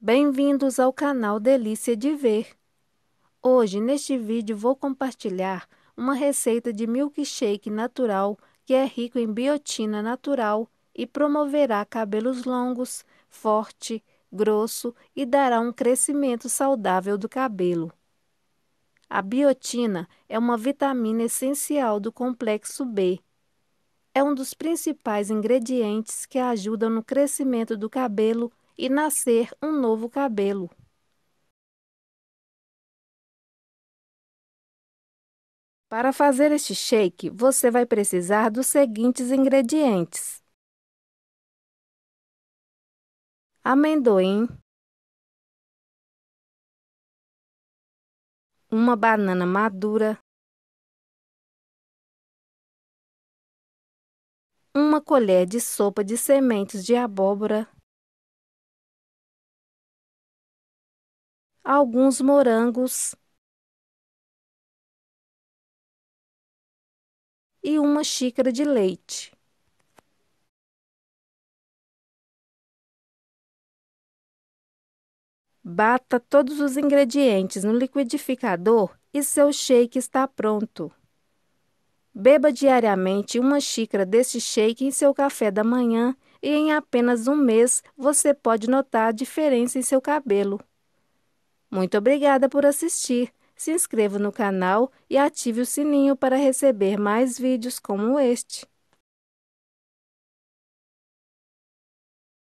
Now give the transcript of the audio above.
Bem-vindos ao canal Delícia de Ver. Hoje, neste vídeo, vou compartilhar uma receita de milkshake natural que é rico em biotina natural e promoverá cabelos longos, forte, grosso e dará um crescimento saudável do cabelo. A biotina é uma vitamina essencial do complexo B. É um dos principais ingredientes que ajudam no crescimento do cabelo e nascer um novo cabelo. Para fazer este shake, você vai precisar dos seguintes ingredientes: amendoim, uma banana madura, uma colher de sopa de sementes de abóbora. alguns morangos e uma xícara de leite. Bata todos os ingredientes no liquidificador e seu shake está pronto. Beba diariamente uma xícara desse shake em seu café da manhã e em apenas um mês você pode notar a diferença em seu cabelo. Muito obrigada por assistir. Se inscreva no canal e ative o sininho para receber mais vídeos como este.